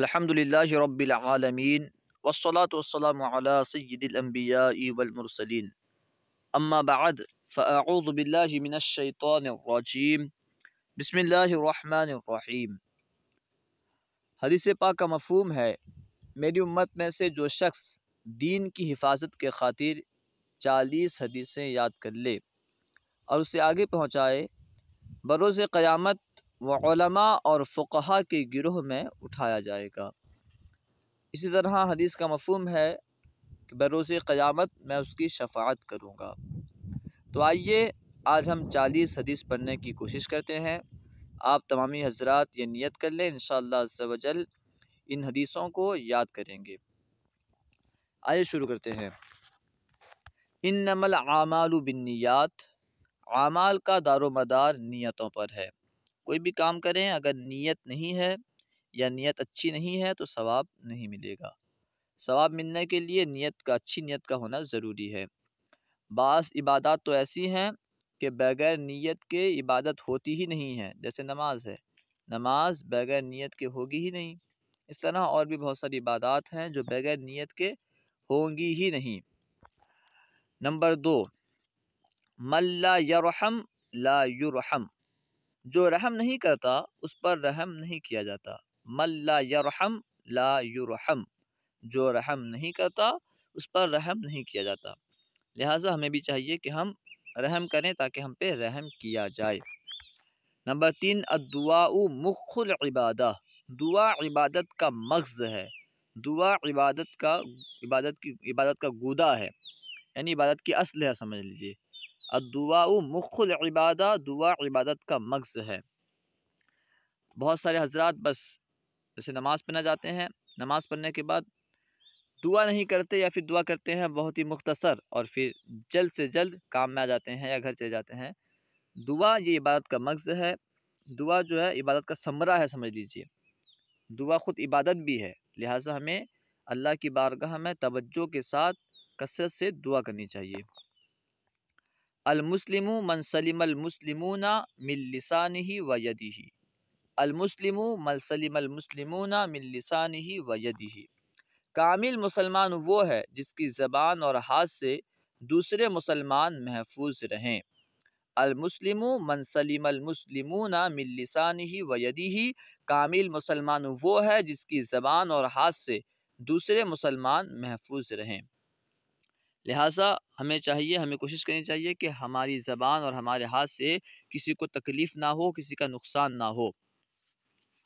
الحمد للہ رب العالمین والصلاة وسلم على سید الانبیاء والمرسلین اما بعد فاعوذ باللہ من الشیطان الرجیم بسم اللہ الرحمن الرحیم حدیث پاک کا مفہوم ہے میری امت میں سے جو شخص دین کی حفاظت کے خاطر چالیس حدیثیں یاد کر لے اور اسے آگے پہنچائے بروز قیامت وہ علماء اور فقہا کے گروہ میں اٹھایا جائے گا اسی طرح حدیث کا مفہوم ہے کہ بروز قیامت میں اس کی شفاعت کروں گا تو آئیے آج ہم چالیس حدیث پڑھنے کی کوشش کرتے ہیں آپ تمامی حضرات یہ نیت کر لیں انشاءاللہ شاء اللہ ان حدیثوں کو یاد کریں گے آئیے شروع کرتے ہیں ان نمل اعمال و بنیات اعمال کا دار و مدار نیتوں پر ہے کوئی بھی کام کریں اگر نیت نہیں ہے یا نیت اچھی نہیں ہے تو ثواب نہیں ملے گا ثواب ملنے کے لیے نیت کا اچھی نیت کا ہونا ضروری ہے بعض عبادات تو ایسی ہیں کہ بغیر نیت کے عبادت ہوتی ہی نہیں ہے جیسے نماز ہے نماز بغیر نیت کے ہوگی ہی نہیں اس طرح اور بھی بہت ساری عبادات ہیں جو بغیر نیت کے ہوں گی ہی نہیں نمبر دو ملا یرحم لا یرحم جو رحم نہیں کرتا اس پر رحم نہیں کیا جاتا مل لا یرحم لا یرحم جو رحم نہیں کرتا اس پر رحم نہیں کیا جاتا لہٰذا ہمیں بھی چاہیے کہ ہم رحم کریں تاکہ ہم پہ رحم کیا جائے نمبر تین ادعا مخ العبادہ دعا عبادت کا مغز ہے دعا عبادت کا عبادت کی عبادت کا گودا ہے یعنی عبادت کی اصل ہے سمجھ لیجئے دعا مخ العبادہ دعا عبادت کا مغز ہے بہت سارے حضرات بس جیسے نماز پڑھنا جاتے ہیں نماز پڑھنے کے بعد دعا نہیں کرتے یا پھر دعا کرتے ہیں بہت ہی مختصر اور پھر جلد سے جلد کام میں آ جاتے ہیں یا گھر چلے جاتے ہیں دعا یہ عبادت کا مغز ہے دعا جو ہے عبادت کا ثمرہ ہے سمجھ لیجئے دعا خود عبادت بھی ہے لہٰذا ہمیں اللہ کی بارگاہ میں توجہ کے ساتھ کثرت سے دعا کرنی چاہیے المسلم سلم المسلمون مل لسانح المسلم من سلم المسلمون مل لسان ہی ویدی کامل مسلمان وہ ہے جس کی زبان اور ہاتھ سے دوسرے مسلمان محفوظ رہیں المسلم منسلیم المسلمہ مل لسان ہی ویدی کامل مسلمان وہ ہے جس کی زبان اور ہاتھ سے دوسرے مسلمان محفوظ رہیں لہٰذا ہمیں چاہیے ہمیں کوشش کرنی چاہیے کہ ہماری زبان اور ہمارے ہاتھ سے کسی کو تکلیف نہ ہو کسی کا نقصان نہ ہو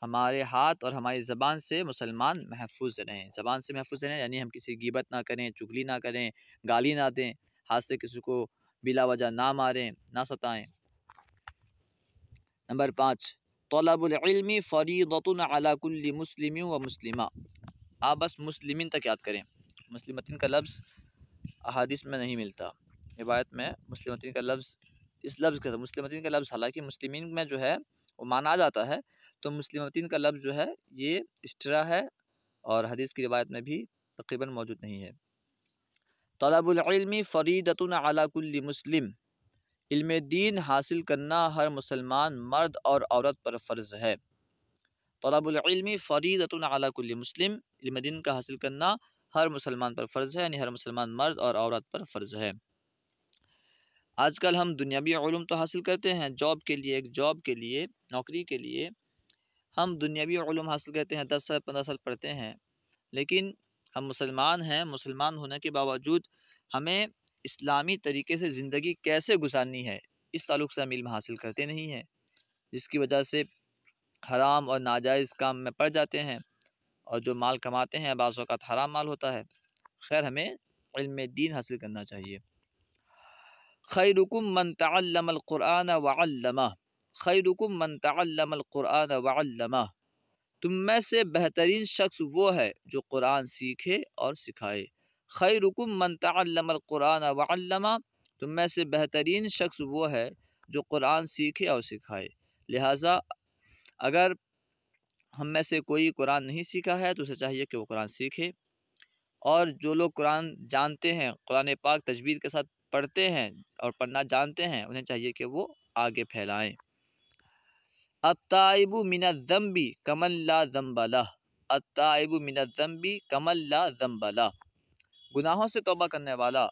ہمارے ہاتھ اور ہماری زبان سے مسلمان محفوظ رہیں زبان سے محفوظ رہیں یعنی ہم کسی گیبت نہ کریں چگلی نہ کریں گالی نہ دیں ہاتھ سے کسی کو بلا وجہ نہ ماریں نہ ستائیں نمبر پانچ طلب العلم فریضۃ علی کل مسلم و مسلمہ آپ بس مسلمین تک یاد کریں مسلمتین کا لفظ احادیث میں نہیں ملتا روایت میں مسلم وطین کا لفظ اس لفظ کا مسلم کا لفظ حالانکہ مسلمین میں جو ہے وہ مانا جاتا ہے تو مسلم وطین کا لفظ جو ہے یہ اسٹرا ہے اور حدیث کی روایت میں بھی تقریباً موجود نہیں ہے طلب العلمی فریدت العلیٰ کل مسلم علم دین حاصل کرنا ہر مسلمان مرد اور عورت پر فرض ہے طلب العلم فریدت العلیٰ کل مسلم علم دین کا حاصل کرنا ہر مسلمان پر فرض ہے یعنی ہر مسلمان مرد اور عورت پر فرض ہے آج کل ہم دنیاوی علوم تو حاصل کرتے ہیں جاب کے لیے ایک جاب کے لیے نوکری کے لیے ہم دنیاوی علوم حاصل کرتے ہیں دس سال پندرہ سال پڑھتے ہیں لیکن ہم مسلمان ہیں مسلمان ہونے کے باوجود ہمیں اسلامی طریقے سے زندگی کیسے گزارنی ہے اس تعلق سے ہم علم حاصل کرتے نہیں ہیں جس کی وجہ سے حرام اور ناجائز کام میں پڑ جاتے ہیں اور جو مال کماتے ہیں بعض اوقات حرام مال ہوتا ہے خیر ہمیں علم دین حاصل کرنا چاہیے خیرکم من تعلم القرآن وعلمہ خیرکم من تعلم القرآن وعلمہ تم میں سے بہترین شخص وہ ہے جو قرآن سیکھے اور سکھائے خیرکم من تعلم القرآن وعلمہ تم میں سے بہترین شخص وہ ہے جو قرآن سیکھے اور سکھائے لہٰذا اگر ہم میں سے کوئی قرآن نہیں سیکھا ہے تو اسے چاہیے کہ وہ قرآن سیکھے اور جو لوگ قرآن جانتے ہیں قرآن پاک تجوید کے ساتھ پڑھتے ہیں اور پڑھنا جانتے ہیں انہیں چاہیے کہ وہ آگے پھیلائیں اطائب من الذنبی کم کمل لا زمبلا اتائیب و مین ظمبی کم اللہ لہ گناہوں سے توبہ کرنے والا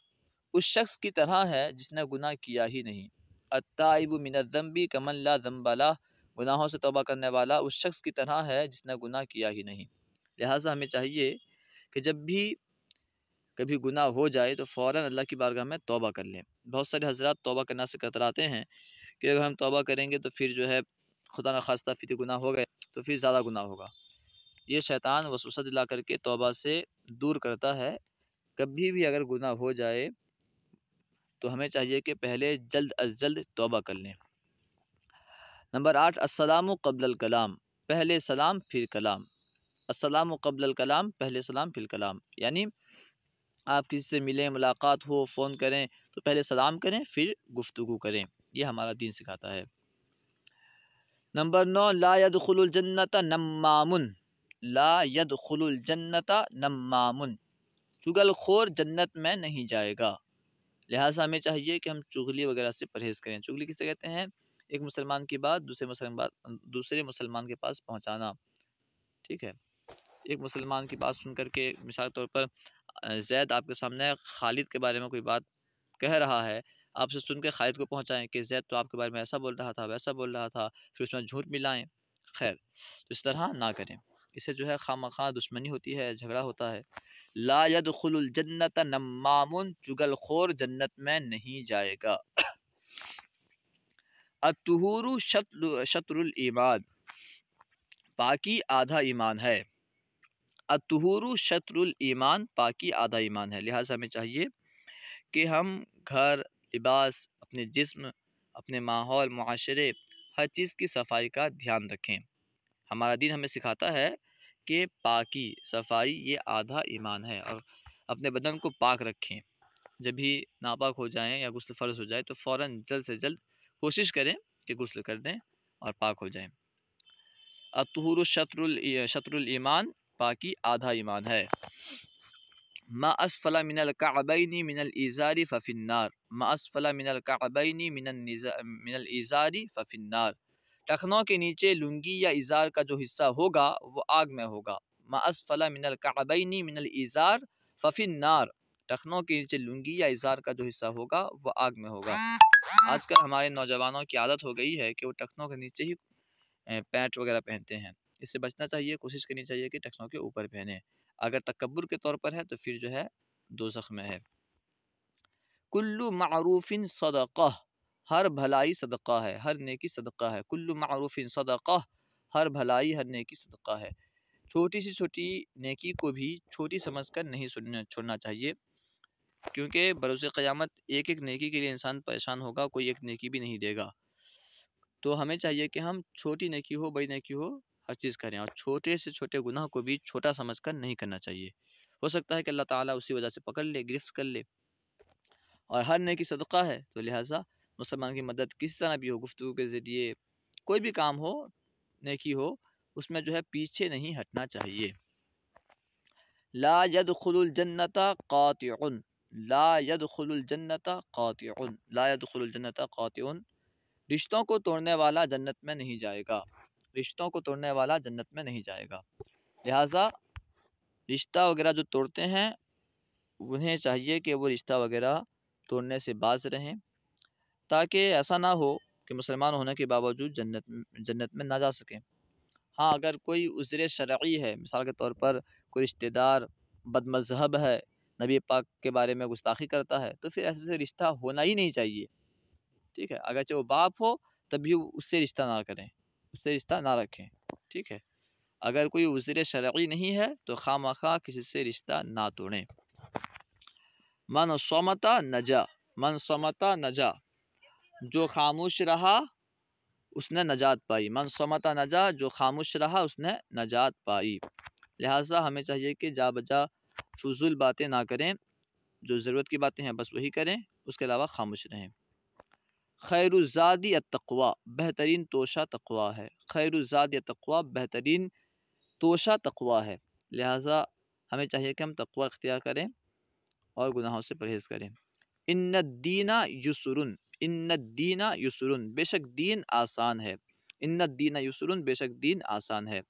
اس شخص کی طرح ہے جس نے گناہ کیا ہی نہیں اطائب من الذنبی ظمبی کم اللہ لہ گناہوں سے توبہ کرنے والا اس شخص کی طرح ہے جس نے گناہ کیا ہی نہیں لہٰذا ہمیں چاہیے کہ جب بھی کبھی گناہ ہو جائے تو فوراً اللہ کی بارگاہ میں توبہ کر لیں بہت سارے حضرات توبہ کرنا سے کتراتے ہیں کہ اگر ہم توبہ کریں گے تو پھر جو ہے خدا نخواستہ پھر گناہ ہو گئے تو پھر زیادہ گناہ ہوگا یہ شیطان وسوسہ دلا کر کے توبہ سے دور کرتا ہے کبھی بھی اگر گناہ ہو جائے تو ہمیں چاہیے کہ پہلے جلد از جلد توبہ کر لیں نمبر آٹھ السلام و قبل الکلام پہلے سلام پھر کلام السلام و قبل الکلام پہلے سلام پھر کلام یعنی آپ کسی سے ملیں ملاقات ہو فون کریں تو پہلے سلام کریں پھر گفتگو کریں یہ ہمارا دین سکھاتا ہے نمبر نو لا يدخل الجنت نمامن لا يدخل الجنت نمامن چغل خور جنت میں نہیں جائے گا لہٰذا ہمیں چاہیے کہ ہم چغلی وغیرہ سے پرہیز کریں چغلی کسے کہتے ہیں ایک مسلمان کی بات دوسرے مسلمان دوسرے مسلمان کے پاس پہنچانا ٹھیک ہے ایک مسلمان کی بات سن کر کے مثال طور پر زید آپ کے سامنے خالد کے بارے میں کوئی بات کہہ رہا ہے آپ سے سن کے خالد کو پہنچائیں کہ زید تو آپ کے بارے میں ایسا بول رہا تھا ویسا بول رہا تھا پھر اس میں جھوٹ ملائیں خیر اس طرح نہ کریں اسے جو ہے خواہ مخواہ دشمنی ہوتی ہے جھگڑا ہوتا ہے لا يدخل الجنت نمامن چگل خور جنت میں نہیں جائے گا اتہور شطر شطر الشتر پاکی آدھا ایمان ہے اتہور شطر الایمان پاکی آدھا ایمان ہے لہٰذا ہمیں چاہیے کہ ہم گھر لباس اپنے جسم اپنے ماحول معاشرے ہر چیز کی صفائی کا دھیان رکھیں ہمارا دین ہمیں سکھاتا ہے کہ پاکی صفائی یہ آدھا ایمان ہے اور اپنے بدن کو پاک رکھیں جب بھی ناپاک ہو جائیں یا غسل فرض ہو جائے تو فوراً جلد سے جلد کوشش کریں کہ غسل کر دیں اور پاک ہو جائیں اطہور شطر الایمان پاکی آدھا ایمان ہے ما اسفل من القعبین من الازار ففی النار ما اسفل من القعبین من, من الازار ففی النار ٹخنوں کے نیچے لنگی یا ازار کا جو حصہ ہوگا وہ آگ میں ہوگا ما اسفل من القعبین من الازار ففی النار ٹخنوں کے نیچے لنگی یا اظہار کا جو حصہ ہوگا وہ آگ میں ہوگا آج کل ہمارے نوجوانوں کی عادت ہو گئی ہے کہ وہ ٹخنوں کے نیچے ہی پینٹ وغیرہ پہنتے ہیں اس سے بچنا چاہیے کوشش کرنی چاہیے کہ ٹخنوں کے اوپر پہنے اگر تکبر کے طور پر ہے تو پھر جو ہے دو زخم ہے کلو معروف صدقہ ہر بھلائی صدقہ ہے ہر نیکی صدقہ ہے کلو معروف صدقہ ہر بھلائی ہر نیکی صدقہ ہے چھوٹی سی چھوٹی نیکی کو بھی چھوٹی سمجھ کر نہیں چھوڑنا چاہیے کیونکہ بروز قیامت ایک ایک نیکی کے لیے انسان پریشان ہوگا کوئی ایک نیکی بھی نہیں دے گا تو ہمیں چاہیے کہ ہم چھوٹی نیکی ہو بڑی نیکی ہو ہر چیز کریں اور چھوٹے سے چھوٹے گناہ کو بھی چھوٹا سمجھ کر نہیں کرنا چاہیے ہو سکتا ہے کہ اللہ تعالیٰ اسی وجہ سے پکڑ لے گرفت کر لے اور ہر نیکی صدقہ ہے تو لہٰذا مسلمان کی مدد کسی طرح بھی ہو گفتگو کے ذریعے کوئی بھی کام ہو نیکی ہو اس میں جو ہے پیچھے نہیں ہٹنا چاہیے لا یدخل خل الجنت لا يدخل الجنت قاطع لا يدخل الجنت قاطع رشتوں کو توڑنے والا جنت میں نہیں جائے گا رشتوں کو توڑنے والا جنت میں نہیں جائے گا لہٰذا رشتہ وغیرہ جو توڑتے ہیں انہیں چاہیے کہ وہ رشتہ وغیرہ توڑنے سے باز رہیں تاکہ ایسا نہ ہو کہ مسلمان ہونے کے باوجود جنت جنت میں نہ جا سکیں ہاں اگر کوئی عذر شرعی ہے مثال کے طور پر کوئی رشتہ دار بد مذہب ہے نبی پاک کے بارے میں گستاخی کرتا ہے تو پھر ایسے سے رشتہ ہونا ہی نہیں چاہیے ٹھیک ہے اگرچہ وہ باپ ہو تب بھی اس سے رشتہ نہ کریں اس سے رشتہ نہ رکھیں ٹھیک ہے اگر کوئی عذر شرعی نہیں ہے تو خواہ مخواہ کسی سے رشتہ نہ توڑیں من سومتا نجا من سومتا نجا جو خاموش رہا اس نے نجات پائی من سومتا نجا جو خاموش رہا اس نے نجات پائی لہٰذا ہمیں چاہیے کہ جا بجا فضول باتیں نہ کریں جو ضرورت کی باتیں ہیں بس وہی کریں اس کے علاوہ خاموش رہیں خیر الزادی التقوا بہترین توشہ تقوا ہے خیر الزادی یا تقوا بہترین توشہ تقوا ہے لہذا ہمیں چاہیے کہ ہم تقوا اختیار کریں اور گناہوں سے پرہیز کریں ان دینہ یسرن ان دینہ یسرن بے شک دین آسان ہے ان دینہ یسرن بے شک دین آسان ہے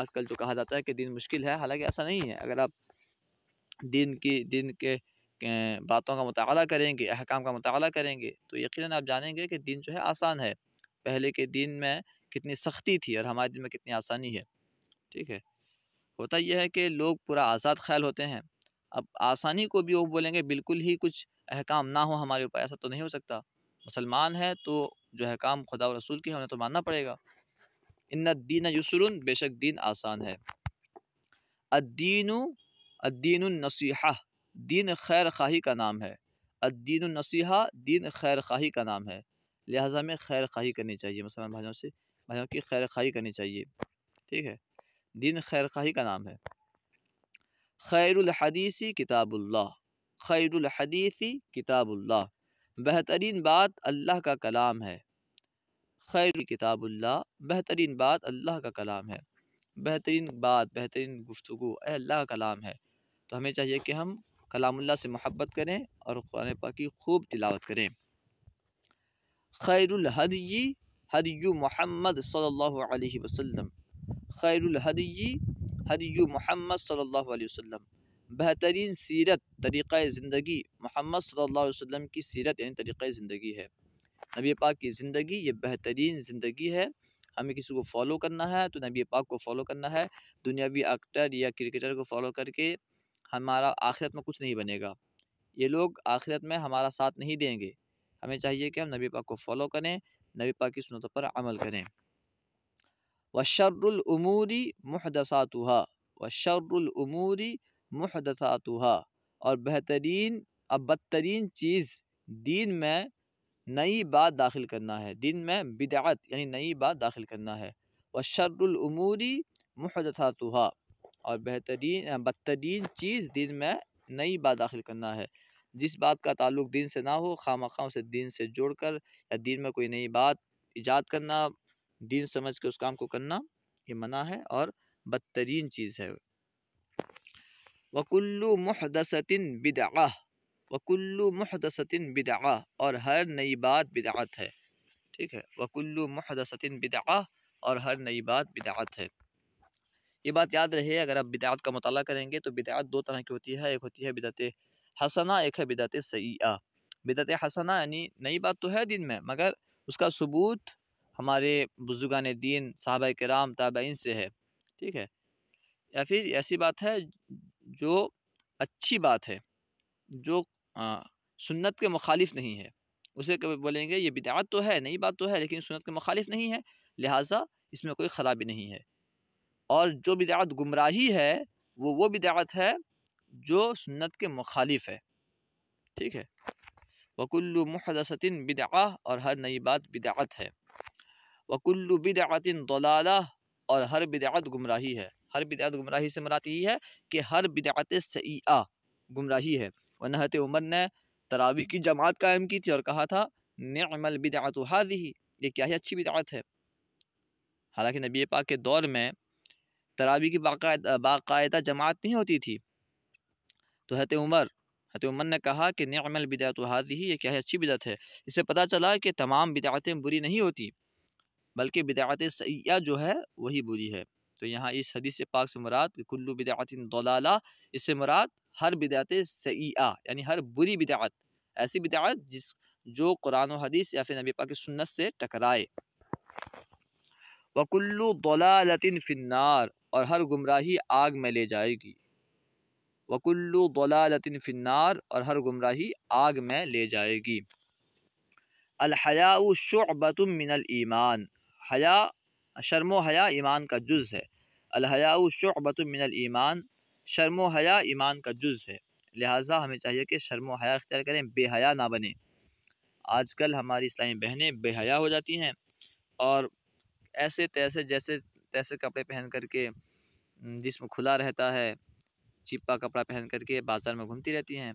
آج کل جو کہا جاتا ہے کہ دین مشکل ہے حالانکہ ایسا نہیں ہے اگر آپ دین کی دین کے باتوں کا مطالعہ کریں گے احکام کا مطالعہ کریں گے تو یقیناً آپ جانیں گے کہ دین جو ہے آسان ہے پہلے کے دین میں کتنی سختی تھی اور ہمارے دن میں کتنی آسانی ہے ٹھیک ہے ہوتا یہ ہے کہ لوگ پورا آزاد خیال ہوتے ہیں اب آسانی کو بھی وہ بولیں گے بالکل ہی کچھ احکام نہ ہو ہمارے اوپر ایسا تو نہیں ہو سکتا مسلمان ہے تو جو احکام خدا و رسول کے انہیں تو ماننا پڑے گا ان دین یسرن بے شک دین آسان ہے الدین الدین النصیحہ دین خیر خواہی کا نام ہے الدین النصیحہ دین خیر خواہی کا نام ہے لہٰذا میں خیر خواہی کرنی چاہیے مسلمان بھائیوں سے بھائیوں کی خیر خواہی کرنی چاہیے ٹھیک ہے دین خیر خواہی کا نام ہے خیر الحدیثی کتاب اللہ خیر الحدیثی کتاب اللہ بہترین بات اللہ کا کلام ہے خیر کتاب اللہ بہترین بات اللہ کا کلام ہے بہترین بات بہترین گفتگو اے اللہ کا کلام ہے تو ہمیں چاہیے کہ ہم کلام اللہ سے محبت کریں اور قرآن پاک کی خوب تلاوت کریں خیر الحدی حدی محمد صلی اللہ علیہ وسلم خیر الحدی حدی محمد صلی اللہ علیہ وسلم بہترین سیرت طریقہ زندگی محمد صلی اللہ علیہ وسلم کی سیرت یعنی طریقہ زندگی ہے نبی پاک کی زندگی یہ بہترین زندگی ہے ہمیں کسی کو فالو کرنا ہے تو نبی پاک کو فالو کرنا ہے دنیاوی ایکٹر یا کرکٹر کو فالو کر کے ہمارا آخرت میں کچھ نہیں بنے گا یہ لوگ آخرت میں ہمارا ساتھ نہیں دیں گے ہمیں چاہیے کہ ہم نبی پاک کو فالو کریں نبی پاک کی سنتوں پر عمل کریں و العموری محدہ وشر و شعرالعموری اور بہترین اور بدترین چیز دین میں نئی بات داخل کرنا ہے دین میں بدعت یعنی نئی بات داخل کرنا ہے وشر شر العموری محدثاتہ اور بہترین بدترین چیز دن میں نئی بات داخل کرنا ہے جس بات کا تعلق دن سے نہ ہو خواہ مخواہ اسے دین سے جوڑ کر یا دن میں کوئی نئی بات ایجاد کرنا دین سمجھ کے اس کام کو کرنا یہ منع ہے اور بدترین چیز ہے وکلو الو محدثن بدعہ وک الو محدثن بدعہ اور ہر نئی بات بدعت ہے ٹھیک ہے وکلو الو محدثن بدعہ اور ہر نئی بات بدعت ہے یہ بات یاد رہے اگر آپ بدعات کا مطالعہ کریں گے تو بدعات دو طرح کی ہوتی ہے ایک ہوتی ہے بدعت حسنہ ایک ہے بدعت سیاح بدعت حسنہ یعنی نئی بات تو ہے دین میں مگر اس کا ثبوت ہمارے بزرگان دین صحابہ کرام تابعین سے ہے ٹھیک ہے یا پھر ایسی بات ہے جو اچھی بات ہے جو سنت کے مخالف نہیں ہے اسے بولیں گے یہ بدعات تو ہے نئی بات تو ہے لیکن سنت کے مخالف نہیں ہے لہٰذا اس میں کوئی خرابی نہیں ہے اور جو بدعت گمراہی ہے وہ وہ بدعت ہے جو سنت کے مخالف ہے ٹھیک ہے وکل الو مخدصطن اور ہر نئی بات بدعت ہے وکل بدعتن دولال اور ہر بدعت گمراہی ہے ہر بدعت گمراہی سے مرات یہی ہے کہ ہر بدعت سیاح گمراہی ہے اور عمر نے تراویح کی جماعت قائم کی تھی اور کہا تھا نعم البدعت و حاضی یہ کیا ہی اچھی بدعت ہے حالانکہ نبی پاک کے دور میں ترابی کی باقاعدہ باقاعدہ جماعت نہیں ہوتی تھی تو ہت عمر حت عمر نے کہا کہ نعم البدعت و ہی یہ کیا ہے اچھی بدعت ہے اس سے پتہ چلا کہ تمام بدعتیں بری نہیں ہوتی بلکہ بدعت سیاح جو ہے وہی بری ہے تو یہاں اس حدیث پاک سے مراد کلو بدعت دولالہ اس سے مراد ہر بدعت سیاح یعنی ہر بری بدعت ایسی بدعت جس جو قرآن و حدیث یا پھر نبی پاک کی سنت سے ٹکرائے وکلو ال فنار اور ہر گمراہی آگ میں لے جائے گی وکلو دول فنار اور ہر گمراہی آگ میں لے جائے گی الحاء و من المان حیا شرم و حیا ایمان کا جز ہے الحیاء و من ایمان شرم و حیا ایمان کا جز ہے لہٰذا ہمیں چاہیے کہ شرم و حیا اختیار کریں بے حیا نہ بنیں آج کل ہماری اسلامی بہنیں بے حیا ہو جاتی ہیں اور ایسے تیسے جیسے تیسے کپڑے پہن کر کے جسم کھلا رہتا ہے چپا کپڑا پہن کر کے بازار میں گھومتی رہتی ہیں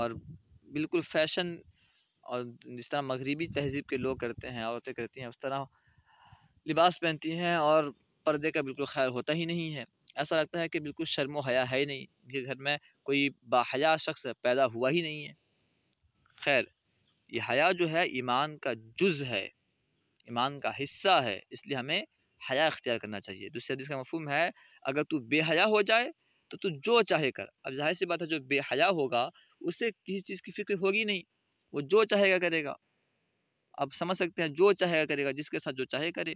اور بالکل فیشن اور جس طرح مغربی تہذیب کے لوگ کرتے ہیں عورتیں کرتی ہیں اس طرح لباس پہنتی ہیں اور پردے کا بالکل خیر ہوتا ہی نہیں ہے ایسا لگتا ہے کہ بالکل شرم و حیا ہے ہی نہیں گھر میں کوئی باحیا شخص پیدا ہوا ہی نہیں ہے خیر یہ حیا جو ہے ایمان کا جز ہے ایمان کا حصہ ہے اس لیے ہمیں حیا اختیار کرنا چاہیے دوسرے حدیث کا مفہوم ہے اگر تو بے حیا ہو جائے تو تو جو چاہے کر اب ظاہر سی بات ہے جو بے حیا ہوگا اسے کسی چیز کی فکر ہوگی نہیں وہ جو چاہے گا کرے گا آپ سمجھ سکتے ہیں جو چاہے گا کرے گا جس کے ساتھ جو چاہے کرے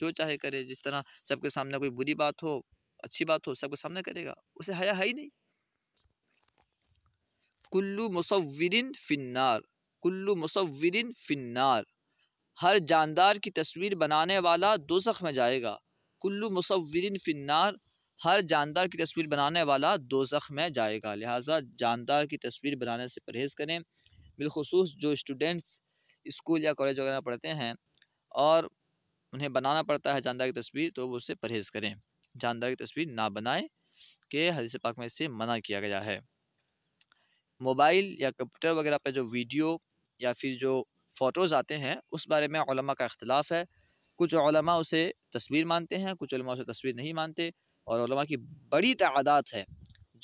جو چاہے کرے جس طرح سب کے سامنے کوئی بری بات ہو اچھی بات ہو سب کے سامنے کرے گا اسے حیا ہے ہی نہیں کلو مصورن فنار کلو مصورن فنار ہر جاندار کی تصویر بنانے والا دوزخ میں جائے گا کلو فی فنار ہر جاندار کی تصویر بنانے والا دوزخ میں جائے گا لہٰذا جاندار کی تصویر بنانے سے پرہیز کریں بالخصوص جو اسٹوڈنٹس اسکول یا کالج وغیرہ پڑھتے ہیں اور انہیں بنانا پڑتا ہے جاندار کی تصویر تو وہ اسے پرہیز کریں جاندار کی تصویر نہ بنائیں کہ حدیث پاک میں اس سے منع کیا گیا ہے موبائل یا کمپیوٹر وغیرہ پہ جو ویڈیو یا پھر جو فوٹوز آتے ہیں اس بارے میں علماء کا اختلاف ہے کچھ علماء اسے تصویر مانتے ہیں کچھ علماء اسے تصویر نہیں مانتے اور علماء کی بڑی تعداد ہے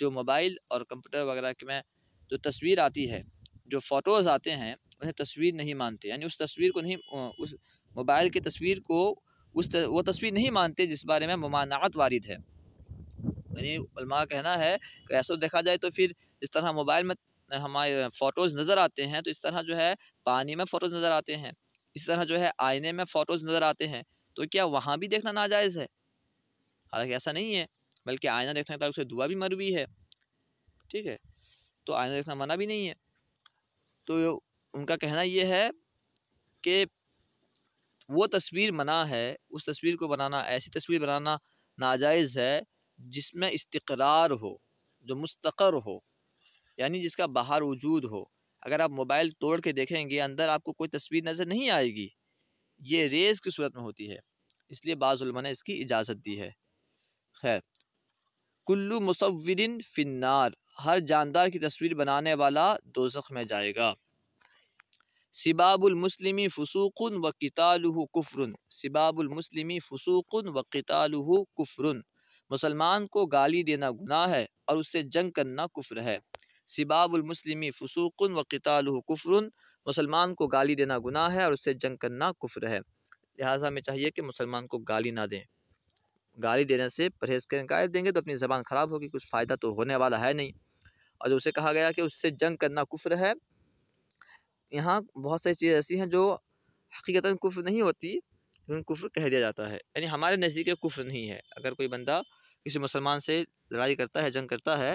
جو موبائل اور کمپیوٹر وغیرہ کے میں جو تصویر آتی ہے جو فوٹوز آتے ہیں انہیں تصویر نہیں مانتے یعنی اس تصویر کو نہیں اس موبائل کی تصویر کو اس وہ تصویر نہیں مانتے جس بارے میں ممانعت وارد ہے یعنی علماء کہنا ہے کہ ایسا دیکھا جائے تو پھر اس طرح موبائل میں ہمارے فوٹوز نظر آتے ہیں تو اس طرح جو ہے پانی میں فوٹوز نظر آتے ہیں اس طرح جو ہے آئینے میں فوٹوز نظر آتے ہیں تو کیا وہاں بھی دیکھنا ناجائز ہے حالانکہ ایسا نہیں ہے بلکہ آئینہ دیکھنے کے تعلق سے دعا بھی مروی ہے ٹھیک ہے تو آئینہ دیکھنا منع بھی نہیں ہے تو ان کا کہنا یہ ہے کہ وہ تصویر منع ہے اس تصویر کو بنانا ایسی تصویر بنانا ناجائز ہے جس میں استقرار ہو جو مستقر ہو یعنی جس کا باہر وجود ہو اگر آپ موبائل توڑ کے دیکھیں گے اندر آپ کو کوئی تصویر نظر نہیں آئے گی یہ ریز کی صورت میں ہوتی ہے اس لیے بعض علماء نے اس کی اجازت دی ہے خیر کلو مصورن فنار ہر جاندار کی تصویر بنانے والا دوزخ میں جائے گا سباب فسوق فسوقن وکتالح کفرن سباب المسلمی فسوقن و کتالح کفرن مسلمان کو گالی دینا گناہ ہے اور اس سے جنگ کرنا کفر ہے سباب المسلمی فسوق و قطال کفر مسلمان کو گالی دینا گناہ ہے اور اس سے جنگ کرنا کفر ہے لہٰذا ہمیں چاہیے کہ مسلمان کو گالی نہ دیں گالی دینے سے پرہیز کر دیں گے تو اپنی زبان خراب ہوگی کچھ فائدہ تو ہونے والا ہے نہیں اور اسے کہا گیا کہ اس سے جنگ کرنا کفر ہے یہاں بہت ساری چیزیں ایسی ہیں جو حقیقتاً کفر نہیں ہوتی لیکن کفر کہہ دیا جاتا ہے یعنی ہمارے نزدیک کفر نہیں ہے اگر کوئی بندہ کسی مسلمان سے لڑائی کرتا ہے جنگ کرتا ہے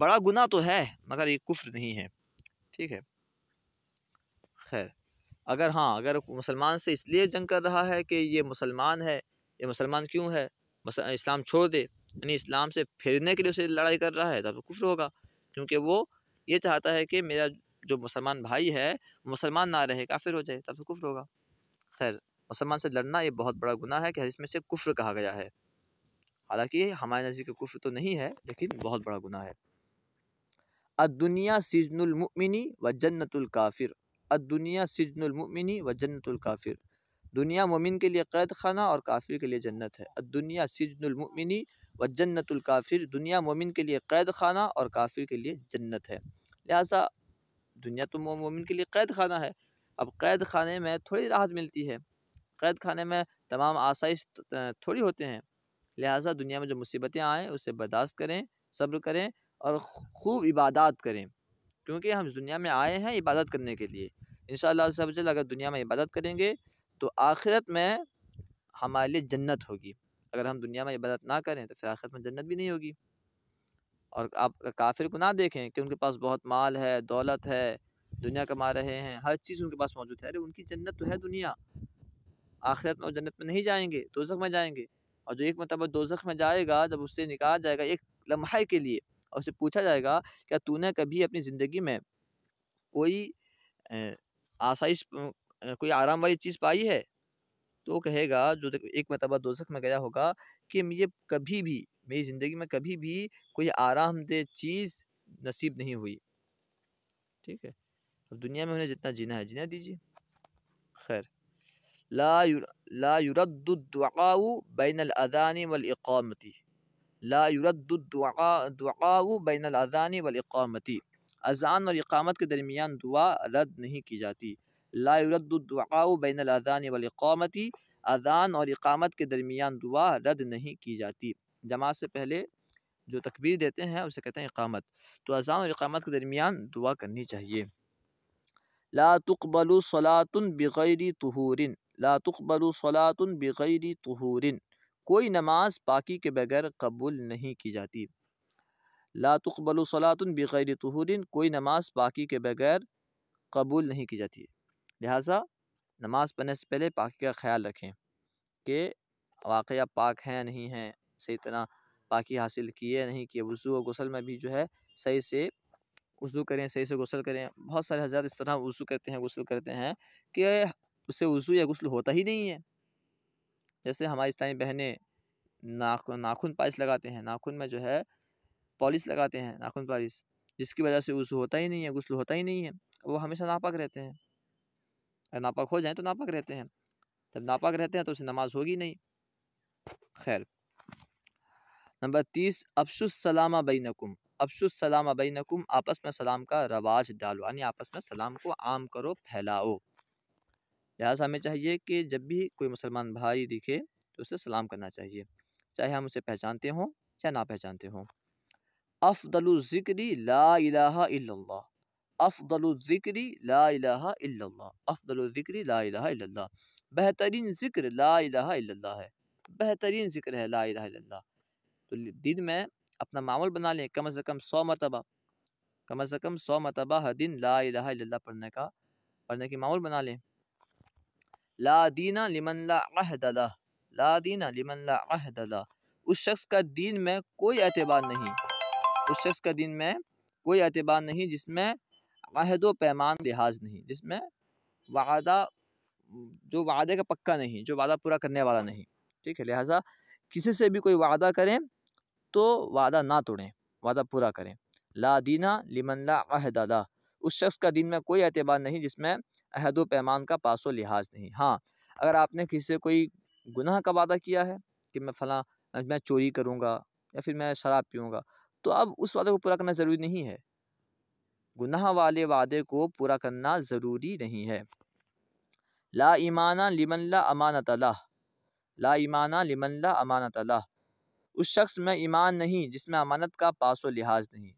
بڑا گناہ تو ہے مگر یہ کفر نہیں ہے ٹھیک ہے خیر اگر ہاں اگر مسلمان سے اس لیے جنگ کر رہا ہے کہ یہ مسلمان ہے یہ مسلمان کیوں ہے اسلام چھوڑ دے یعنی اسلام سے پھیرنے کے لیے اسے لڑائی کر رہا ہے تب کفر ہوگا کیونکہ وہ یہ چاہتا ہے کہ میرا جو مسلمان بھائی ہے مسلمان نہ رہے کافر ہو جائے تب تو کفر ہوگا خیر مسلمان سے لڑنا یہ بہت بڑا گناہ ہے کہ اس میں سے کفر کہا گیا ہے حالانکہ ہمارے نزدیک کفر تو نہیں ہے لیکن بہت بڑا گناہ ہے الدنیا سجن المؤمنی و جنت الکافر الدنیا سجن المؤمنی و جنت الکافر دنیا مومن کے لیے قید خانہ اور کافر کے لیے جنت ہے الدنیا سجن المؤمنی و جنت الکافر دنیا مومن کے لیے قید خانہ اور کافر کے لیے جنت ہے لہذا دنیا تو مومن کے لیے قید خانہ ہے اب قید خانے میں تھوڑی راحت ملتی ہے قید خانے میں تمام آسائش تھوڑی ہوتے ہیں لہذا دنیا میں جو مصیبتیں آئیں اسے برداشت کریں صبر کریں اور خوب عبادات کریں کیونکہ ہم دنیا میں آئے ہیں عبادت کرنے کے لیے انشاءاللہ شاء اللہ سب اگر دنیا میں عبادت کریں گے تو آخرت میں ہمارے لیے جنت ہوگی اگر ہم دنیا میں عبادت نہ کریں تو پھر آخرت میں جنت بھی نہیں ہوگی اور آپ کافر کو نہ دیکھیں کہ ان کے پاس بہت مال ہے دولت ہے دنیا کما رہے ہیں ہر چیز ان کے پاس موجود ہے ارے ان کی جنت تو ہے دنیا آخرت میں جنت میں نہیں جائیں گے دوزخ میں جائیں گے اور جو ایک مرتبہ دوزخ میں جائے گا جب اس سے نکال جائے گا ایک لمحے کے لیے اور اسے پوچھا جائے گا کیا تو نے کبھی اپنی زندگی میں کوئی آسائش کوئی آرام والی چیز پائی ہے تو وہ کہے گا جو ایک مرتبہ دوزخ میں گیا ہوگا کہ کبھی بھی میری زندگی میں کبھی بھی کوئی آرام دہ چیز نصیب نہیں ہوئی ٹھیک ہے اب دنیا میں انہیں جتنا جینا ہے جینا دیجیے خیر لا یرد الدعاء لا يرد الدعاء دعاء بین الاذان والاقامتی اذان اور اقامت کے درمیان دعا رد نہیں کی جاتی لا يرد الدعاء بین الاذان والاقامتی اذان اور اقامت کے درمیان دعا رد نہیں کی جاتی جماعت سے پہلے جو تکبیر دیتے ہیں اسے کہتے ہیں اقامت تو اذان اور اقامت کے درمیان دعا کرنی چاہیے لا تقبل سلاطن بغیر لا تقبل سلاطن بغیر تہورن کوئی نماز پاکی کے بغیر قبول نہیں کی جاتی لا تقبل صلاۃ بغیر طہور کوئی نماز پاکی کے بغیر قبول نہیں کی جاتی لہٰذا نماز پڑھنے سے پہلے پاکی کا خیال رکھیں کہ واقعہ پاک ہیں نہیں ہیں صحیح طرح پاکی حاصل کیے نہیں کیے وضو و غسل میں بھی جو ہے صحیح سے وضو کریں صحیح سے غسل کریں بہت سارے حضرات اس طرح وضو کرتے ہیں غسل کرتے ہیں کہ اس سے وضو یا غسل ہوتا ہی نہیں ہے جیسے ہماری اسلامی بہنیں ناخن ناخن پالش لگاتے ہیں ناخن میں جو ہے پالش لگاتے ہیں ناخن پالش جس کی وجہ سے اس ہوتا ہی نہیں ہے غسل ہوتا ہی نہیں ہے وہ ہمیشہ ناپاک رہتے ہیں اگر ناپاک ہو جائیں تو ناپاک رہتے ہیں جب ناپاک رہتے ہیں تو اسے نماز ہوگی نہیں خیر نمبر تیس السلامہ بینکم افش السلامہ بینکم آپس میں سلام کا رواج ڈالو یعنی آپس میں سلام کو عام کرو پھیلاؤ لہٰذا ہمیں چاہیے کہ جب بھی کوئی مسلمان بھائی دکھے تو اسے سلام کرنا چاہیے چاہے ہم اسے پہچانتے ہوں یا نہ پہچانتے ہوں افضل ذکری لا الہ الا اللہ افضل ذکری لا الہ الا اللہ افضل ذکری لا الہ الا اللہ بہترین ذکر لا الہ الا اللہ ہے بہترین ذکر ہے لا الہ الا اللہ تو دن میں اپنا معمول بنا لیں کم از کم سو مرتبہ کم از کم سو مرتبہ ہر دن لا الہ الا اللہ پڑھنے کا پڑھنے کی معمول بنا لیں لا دینہ عہد عہدلا لا دینا لا عہد اس شخص کا دین میں کوئی اعتبار نہیں اس شخص کا دین میں کوئی اعتبار نہیں جس میں عہد و پیمان لحاظ نہیں جس میں وعدہ جو وعدے کا پکا نہیں جو وعدہ پورا کرنے والا نہیں ٹھیک ہے لہٰذا کسی سے بھی کوئی وعدہ کریں تو وعدہ نہ توڑیں وعدہ پورا کریں لا دینہ عہد عہدلا اس شخص کا دین میں کوئی اعتبار نہیں جس میں عہد و پیمان کا پاس و لحاظ نہیں ہاں اگر آپ نے کسی سے کوئی گناہ کا وعدہ کیا ہے کہ میں فلاں میں چوری کروں گا یا پھر میں شراب پیوں گا تو اب اس وعدے کو پورا کرنا ضروری نہیں ہے گناہ والے وعدے کو پورا کرنا ضروری نہیں ہے لا ایمانہ لمن لا امانت اللہ لا ایمانہ لمن لا امانت اللہ اس شخص میں ایمان نہیں جس میں امانت کا پاس و لحاظ نہیں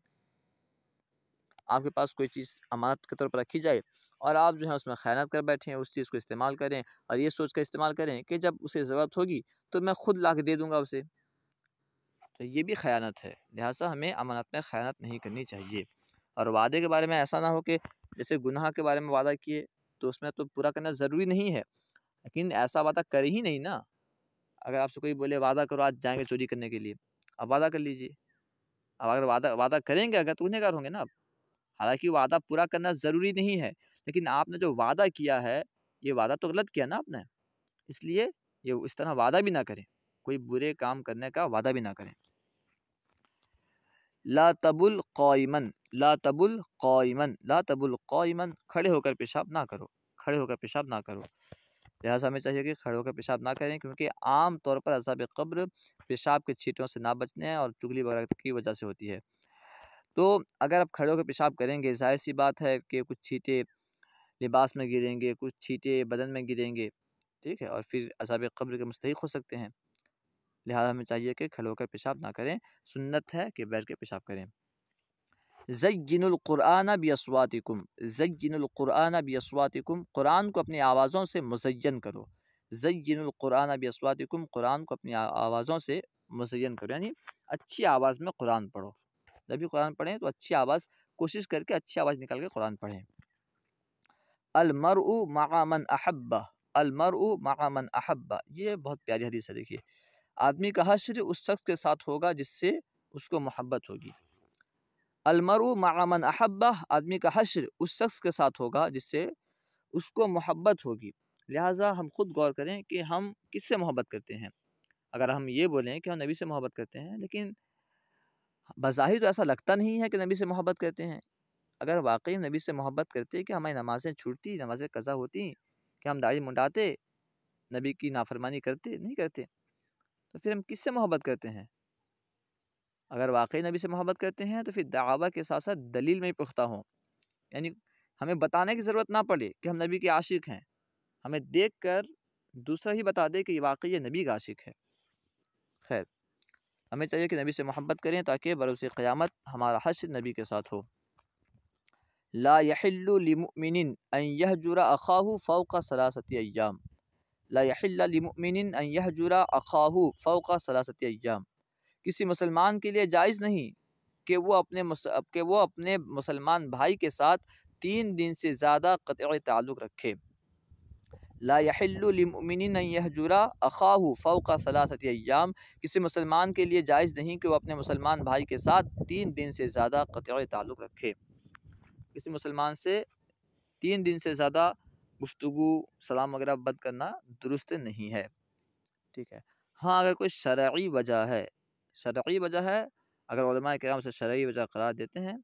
آپ کے پاس کوئی چیز امانت کے طور پر رکھی جائے اور آپ جو ہے اس میں خیانت کر بیٹھیں اس چیز کو استعمال کریں اور یہ سوچ کر استعمال کریں کہ جب اسے ضرورت ہوگی تو میں خود لا کے دے دوں گا اسے تو یہ بھی خیانت ہے لہٰذا ہمیں امانت میں خیانت نہیں کرنی چاہیے اور وعدے کے بارے میں ایسا نہ ہو کہ جیسے گناہ کے بارے میں وعدہ کیے تو اس میں تو پورا کرنا ضروری نہیں ہے لیکن ایسا وعدہ کرے ہی نہیں نا اگر آپ سے کوئی بولے وعدہ کرو آج جائیں گے چوری کرنے کے لیے اب وعدہ کر لیجیے اب اگر وعدہ وعدہ کریں گے اگر تو انہیں کر ہوں گے نا اب حالانکہ وعدہ پورا کرنا ضروری نہیں ہے لیکن آپ نے جو وعدہ کیا ہے یہ وعدہ تو غلط کیا نا آپ نے اس لیے یہ اس طرح وعدہ بھی نہ کریں کوئی برے کام کرنے کا وعدہ بھی نہ کریں لا تب القائمن لا تب القائمن لا تب القائمن کھڑے ہو کر پیشاب نہ کرو کھڑے ہو کر پیشاب نہ کرو لہٰذا ہمیں چاہیے کہ کھڑے ہو کر پیشاب نہ کریں کیونکہ عام طور پر عذاب قبر پیشاب کے چھیٹوں سے نہ بچنے اور چگلی وغیرہ کی وجہ سے ہوتی ہے تو اگر آپ کھڑے ہو کر پیشاب کریں گے ظاہر سی بات ہے کہ کچھ چھیٹیں لباس میں گریں گے کچھ چھیٹے بدن میں گریں گے ٹھیک ہے اور پھر عذاب قبر کے مستحق ہو سکتے ہیں لہٰذا ہمیں چاہیے کہ کھلو کر پیشاب نہ کریں سنت ہے کہ بیٹھ کے پیشاب کریں زین القرآن بھی اسوات کم بیسواتکم بھی اسوات کم قرآن کو اپنی آوازوں سے مزین کرو زین القرآن بھی اسوات کم قرآن کو اپنی آوازوں سے مزین کرو یعنی اچھی آواز میں قرآن پڑھو جب بھی قرآن پڑھیں تو اچھی آواز کوشش کر کے اچھی آواز نکال کے قرآن پڑھیں المر او مقامن احبا المر او مقامن احبا یہ بہت پیاری حدیث ہے دیکھیے آدمی کا حشر اس شخص کے ساتھ ہوگا جس سے اس کو محبت ہوگی المر او معامن احبا آدمی کا حشر اس شخص کے ساتھ ہوگا جس سے اس کو محبت ہوگی لہٰذا ہم خود غور کریں کہ ہم کس سے محبت کرتے ہیں اگر ہم یہ بولیں کہ ہم نبی سے محبت کرتے ہیں لیکن بظاہر تو ایسا لگتا نہیں ہے کہ نبی سے محبت کرتے ہیں اگر واقعی نبی سے محبت کرتے کہ ہماری نمازیں چھوٹتی نمازیں قضا ہوتی کہ ہم داڑھی منڈاتے نبی کی نافرمانی کرتے نہیں کرتے تو پھر ہم کس سے محبت کرتے ہیں اگر واقعی نبی سے محبت کرتے ہیں تو پھر دعویٰ کے ساتھ ساتھ دلیل میں پختہ ہوں یعنی ہمیں بتانے کی ضرورت نہ پڑے کہ ہم نبی کے عاشق ہیں ہمیں دیکھ کر دوسرا ہی بتا دے کہ یہ واقعی یہ نبی کا عاشق ہے خیر ہمیں چاہیے کہ نبی سے محبت کریں تاکہ بروسی قیامت ہمارا حش نبی کے ساتھ ہو لا يحل لمؤمن ان يهجر اخاه فوق ثلاثه ايام لا يحل لمؤمن ان يهجر اخاه فوق ثلاثه ايام کسی مسلمان کے لیے جائز نہیں کہ وہ اپنے مس کہ وہ اپنے مسلمان بھائی کے ساتھ تین دن سے زیادہ قطع تعلق رکھے لا يحل لمؤمن ان يهجر اخاه فوق ثلاثه ايام ایام کسی مسلمان کے لیے جائز نہیں کہ وہ اپنے مسلمان بھائی کے ساتھ تین دن سے زیادہ قطع تعلق رکھے کسی مسلمان سے تین دن سے زیادہ گفتگو سلام وغیرہ بد کرنا درست نہیں ہے ٹھیک ہے ہاں اگر کوئی شرعی وجہ ہے شرعی وجہ ہے اگر علماء کرام سے شرعی وجہ قرار دیتے ہیں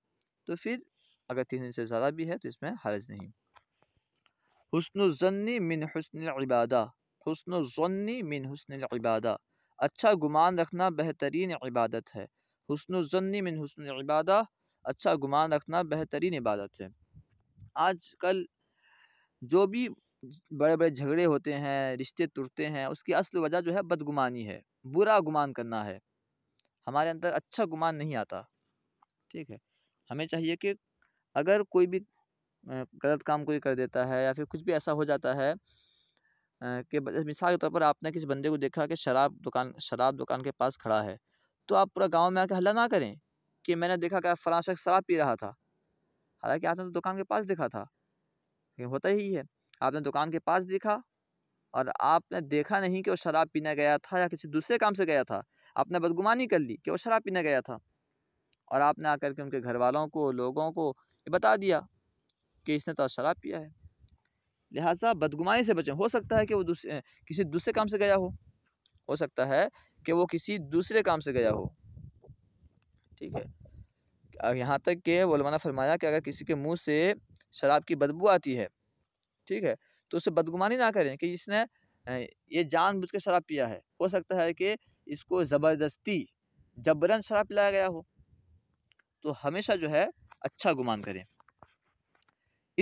تو پھر اگر تین دن سے زیادہ بھی ہے تو اس میں حرج نہیں حسن و من حسن عبادہ حسن و ضنی من حسن العبادہ اچھا گمان رکھنا بہترین عبادت ہے حسن و ضنی من حسن عبادہ اچھا گمان رکھنا بہترین عبادت ہے آج کل جو بھی بڑے بڑے جھگڑے ہوتے ہیں رشتے ٹوٹتے ہیں اس کی اصل وجہ جو ہے بدگمانی ہے برا گمان کرنا ہے ہمارے اندر اچھا گمان نہیں آتا ٹھیک ہے ہمیں چاہیے کہ اگر کوئی بھی غلط کام کوئی کر دیتا ہے یا پھر کچھ بھی ایسا ہو جاتا ہے کہ مثال کے طور پر آپ نے کسی بندے کو دیکھا کہ شراب دکان شراب دکان کے پاس کھڑا ہے تو آپ پورا گاؤں میں آ کے حلہ نہ کریں کہ میں نے دیکھا کہ شخص شراب پی رہا تھا حالانکہ آپ نے تو دکان کے پاس دیکھا تھا لیکن ہوتا ہی ہے آپ نے دکان کے پاس دیکھا اور آپ نے دیکھا نہیں کہ وہ شراب پینے گیا تھا یا کسی دوسرے کام سے گیا تھا آپ نے بدگمانی کر لی کہ وہ شراب پینے گیا تھا اور آپ نے آ کر کے ان کے گھر والوں کو لوگوں کو یہ بتا دیا کہ اس نے تو شراب پیا ہے لہٰذا بدگمانی سے بچیں ہو سکتا ہے کہ وہ دوسرے کسی دوسرے کام سے گیا ہو ہو سکتا ہے کہ وہ کسی دوسرے کام سے گیا ہو ٹھیک ہے یہاں تک کہ نے فرمایا کہ اگر کسی کے منہ سے شراب کی بدبو آتی ہے ٹھیک ہے تو اسے بدگمانی نہ کریں کہ اس نے یہ جان بوجھ کے شراب پیا ہے ہو سکتا ہے کہ اس کو زبردستی جبرن شراب پلایا گیا ہو تو ہمیشہ جو ہے اچھا گمان کریں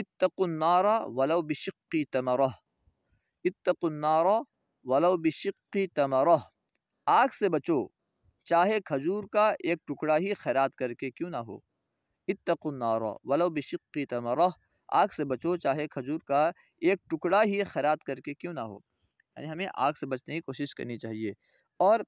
ات النار ولو بشقی تمروہ النار ولو بشقی تمرہ آگ سے بچو چاہے کھجور کا ایک ٹکڑا ہی خیرات کر کے کیوں نہ ہو اتق النار ولو بشقی تمرہ آگ سے بچو چاہے کھجور کا ایک ٹکڑا ہی خیرات کر کے کیوں نہ ہو یعنی ہمیں آگ سے بچنے کی کوشش کرنی چاہیے اور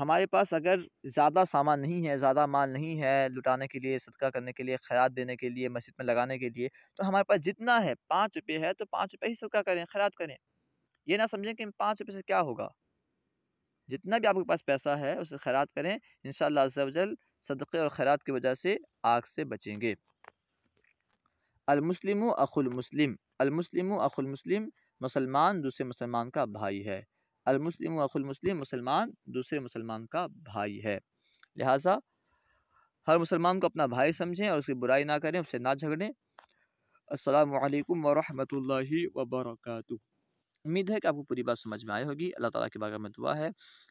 ہمارے پاس اگر زیادہ سامان نہیں ہے زیادہ مال نہیں ہے لٹانے کے لیے صدقہ کرنے کے لیے خیرات دینے کے لیے مسجد میں لگانے کے لیے تو ہمارے پاس جتنا ہے پانچ روپے ہے تو پانچ روپے ہی صدقہ کریں خیرات کریں یہ نہ سمجھیں کہ پانچ روپے سے کیا ہوگا جتنا بھی آپ کے پاس پیسہ ہے اسے خیرات کریں انشاءاللہ عز و جل صدقے اور خیرات کی وجہ سے آگ سے بچیں گے المسلم اخو المسلم المسلم اخو المسلم مسلمان دوسرے مسلمان کا بھائی ہے المسلم اخو اخ المسلم مسلمان دوسرے مسلمان کا بھائی ہے لہٰذا ہر مسلمان کو اپنا بھائی سمجھیں اور اس کی برائی نہ کریں اس سے نہ جھگڑیں السلام علیکم ورحمۃ اللہ وبرکاتہ امید ہے کہ آپ کو پوری بات سمجھ میں آئے ہوگی اللہ تعالیٰ کے بارے میں دعا ہے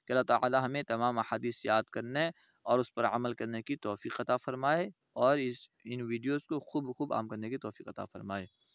کہ اللہ تعالیٰ ہمیں تمام احادیث یاد کرنے اور اس پر عمل کرنے کی توفیق عطا فرمائے اور اس ان ویڈیوز کو خوب خوب عام کرنے کی توفیق عطا فرمائے